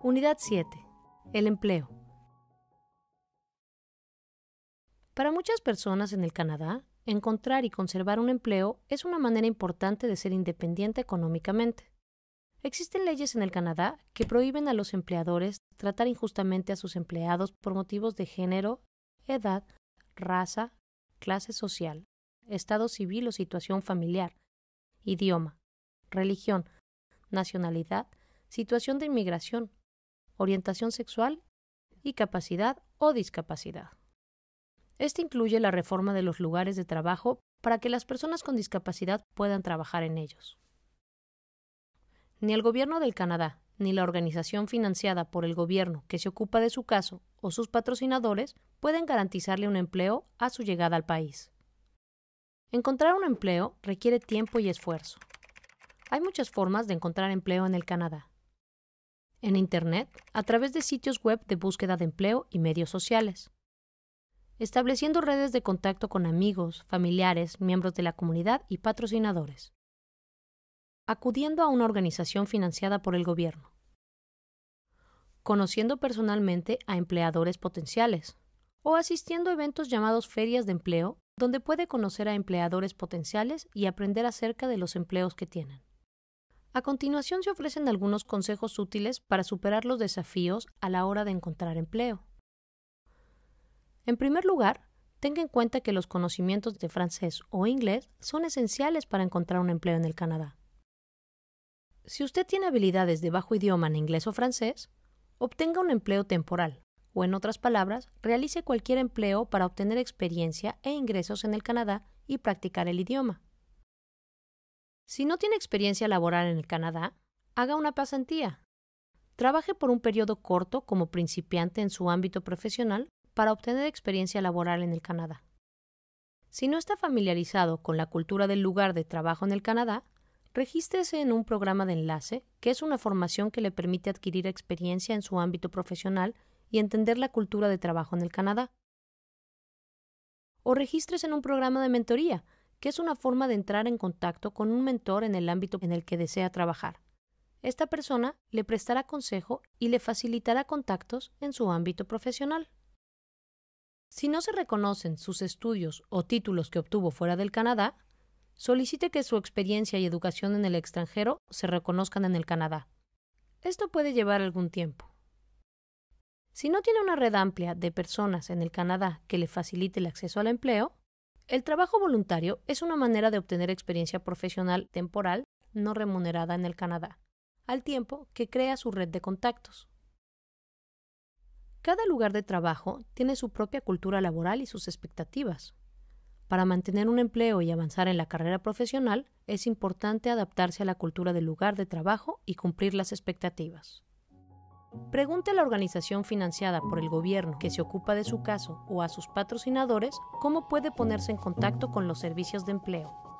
Unidad 7. El empleo. Para muchas personas en el Canadá, encontrar y conservar un empleo es una manera importante de ser independiente económicamente. Existen leyes en el Canadá que prohíben a los empleadores tratar injustamente a sus empleados por motivos de género, edad, raza, clase social, estado civil o situación familiar, idioma, religión, nacionalidad, situación de inmigración, orientación sexual y capacidad o discapacidad. Esto incluye la reforma de los lugares de trabajo para que las personas con discapacidad puedan trabajar en ellos. Ni el Gobierno del Canadá ni la organización financiada por el gobierno que se ocupa de su caso o sus patrocinadores pueden garantizarle un empleo a su llegada al país. Encontrar un empleo requiere tiempo y esfuerzo. Hay muchas formas de encontrar empleo en el Canadá. En Internet, a través de sitios web de búsqueda de empleo y medios sociales. Estableciendo redes de contacto con amigos, familiares, miembros de la comunidad y patrocinadores. Acudiendo a una organización financiada por el gobierno. Conociendo personalmente a empleadores potenciales. O asistiendo a eventos llamados ferias de empleo, donde puede conocer a empleadores potenciales y aprender acerca de los empleos que tienen. A continuación se ofrecen algunos consejos útiles para superar los desafíos a la hora de encontrar empleo. En primer lugar, tenga en cuenta que los conocimientos de francés o inglés son esenciales para encontrar un empleo en el Canadá. Si usted tiene habilidades de bajo idioma en inglés o francés, obtenga un empleo temporal, o en otras palabras, realice cualquier empleo para obtener experiencia e ingresos en el Canadá y practicar el idioma. Si no tiene experiencia laboral en el Canadá, haga una pasantía. Trabaje por un periodo corto como principiante en su ámbito profesional para obtener experiencia laboral en el Canadá. Si no está familiarizado con la cultura del lugar de trabajo en el Canadá, regístrese en un programa de enlace, que es una formación que le permite adquirir experiencia en su ámbito profesional y entender la cultura de trabajo en el Canadá. O regístrese en un programa de mentoría, que es una forma de entrar en contacto con un mentor en el ámbito en el que desea trabajar. Esta persona le prestará consejo y le facilitará contactos en su ámbito profesional. Si no se reconocen sus estudios o títulos que obtuvo fuera del Canadá, solicite que su experiencia y educación en el extranjero se reconozcan en el Canadá. Esto puede llevar algún tiempo. Si no tiene una red amplia de personas en el Canadá que le facilite el acceso al empleo, el trabajo voluntario es una manera de obtener experiencia profesional temporal no remunerada en el Canadá, al tiempo que crea su red de contactos. Cada lugar de trabajo tiene su propia cultura laboral y sus expectativas. Para mantener un empleo y avanzar en la carrera profesional, es importante adaptarse a la cultura del lugar de trabajo y cumplir las expectativas. Pregunte a la organización financiada por el gobierno que se ocupa de su caso o a sus patrocinadores cómo puede ponerse en contacto con los servicios de empleo.